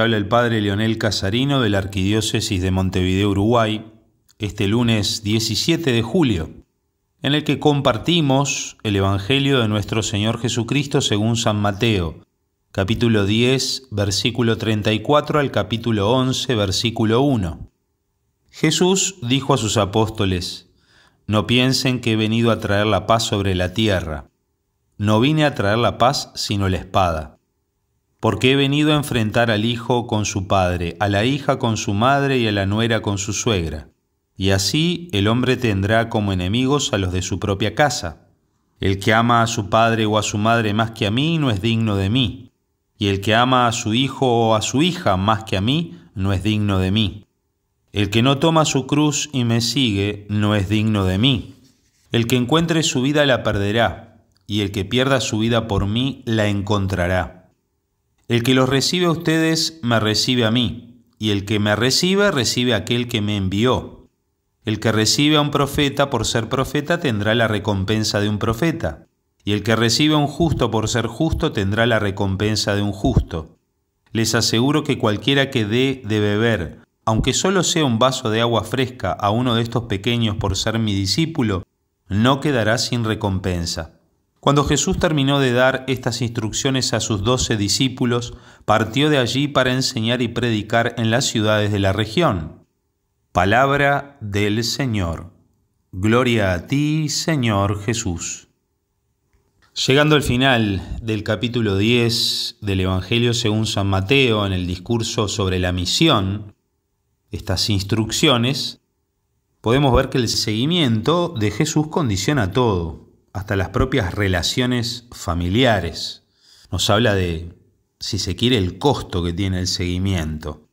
habla el padre Leonel Casarino de la Arquidiócesis de Montevideo, Uruguay, este lunes 17 de julio, en el que compartimos el Evangelio de nuestro Señor Jesucristo según San Mateo, capítulo 10, versículo 34 al capítulo 11, versículo 1. Jesús dijo a sus apóstoles, No piensen que he venido a traer la paz sobre la tierra. No vine a traer la paz sino la espada porque he venido a enfrentar al hijo con su padre, a la hija con su madre y a la nuera con su suegra. Y así el hombre tendrá como enemigos a los de su propia casa. El que ama a su padre o a su madre más que a mí no es digno de mí, y el que ama a su hijo o a su hija más que a mí no es digno de mí. El que no toma su cruz y me sigue no es digno de mí. El que encuentre su vida la perderá, y el que pierda su vida por mí la encontrará. El que los recibe a ustedes, me recibe a mí, y el que me recibe, recibe a aquel que me envió. El que recibe a un profeta por ser profeta tendrá la recompensa de un profeta, y el que recibe a un justo por ser justo tendrá la recompensa de un justo. Les aseguro que cualquiera que dé de beber, aunque solo sea un vaso de agua fresca a uno de estos pequeños por ser mi discípulo, no quedará sin recompensa. Cuando Jesús terminó de dar estas instrucciones a sus doce discípulos, partió de allí para enseñar y predicar en las ciudades de la región. Palabra del Señor. Gloria a ti, Señor Jesús. Llegando al final del capítulo 10 del Evangelio según San Mateo en el discurso sobre la misión, estas instrucciones, podemos ver que el seguimiento de Jesús condiciona todo hasta las propias relaciones familiares. Nos habla de, si se quiere, el costo que tiene el seguimiento.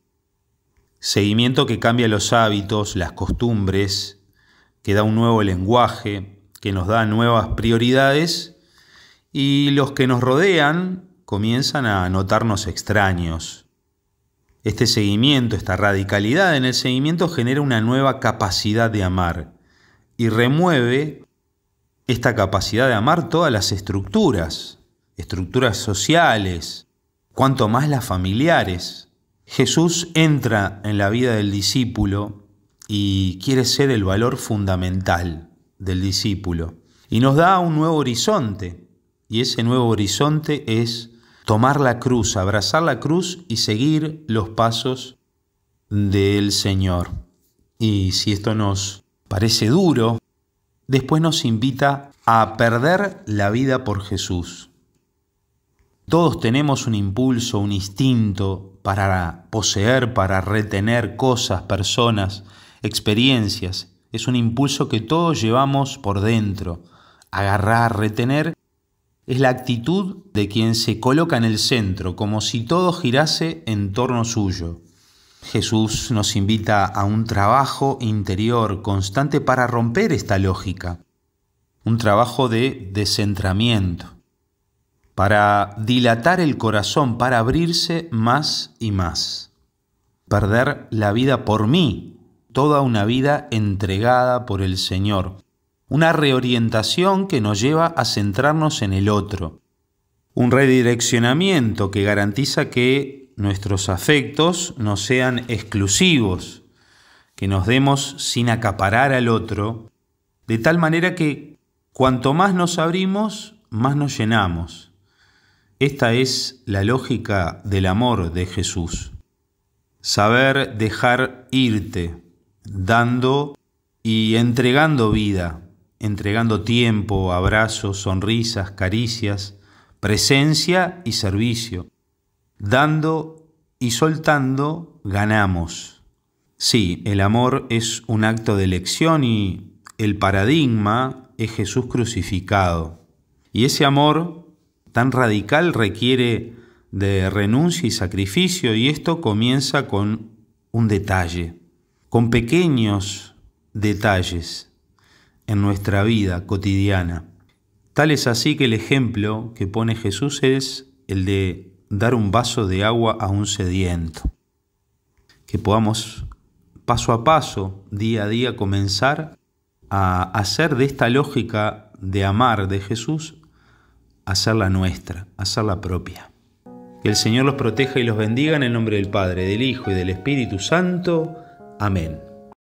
Seguimiento que cambia los hábitos, las costumbres, que da un nuevo lenguaje, que nos da nuevas prioridades y los que nos rodean comienzan a notarnos extraños. Este seguimiento, esta radicalidad en el seguimiento genera una nueva capacidad de amar y remueve esta capacidad de amar todas las estructuras, estructuras sociales, cuanto más las familiares. Jesús entra en la vida del discípulo y quiere ser el valor fundamental del discípulo. Y nos da un nuevo horizonte. Y ese nuevo horizonte es tomar la cruz, abrazar la cruz y seguir los pasos del Señor. Y si esto nos parece duro, después nos invita a perder la vida por Jesús. Todos tenemos un impulso, un instinto para poseer, para retener cosas, personas, experiencias. Es un impulso que todos llevamos por dentro. Agarrar, retener, es la actitud de quien se coloca en el centro, como si todo girase en torno suyo. Jesús nos invita a un trabajo interior constante para romper esta lógica, un trabajo de descentramiento, para dilatar el corazón, para abrirse más y más, perder la vida por mí, toda una vida entregada por el Señor, una reorientación que nos lleva a centrarnos en el otro, un redireccionamiento que garantiza que nuestros afectos no sean exclusivos, que nos demos sin acaparar al otro, de tal manera que cuanto más nos abrimos, más nos llenamos. Esta es la lógica del amor de Jesús. Saber dejar irte, dando y entregando vida, entregando tiempo, abrazos, sonrisas, caricias, presencia y servicio. Dando y soltando ganamos. Sí, el amor es un acto de elección y el paradigma es Jesús crucificado. Y ese amor tan radical requiere de renuncia y sacrificio y esto comienza con un detalle, con pequeños detalles en nuestra vida cotidiana. Tal es así que el ejemplo que pone Jesús es el de dar un vaso de agua a un sediento. Que podamos paso a paso, día a día, comenzar a hacer de esta lógica de amar de Jesús, hacerla nuestra, hacerla propia. Que el Señor los proteja y los bendiga en el nombre del Padre, del Hijo y del Espíritu Santo. Amén.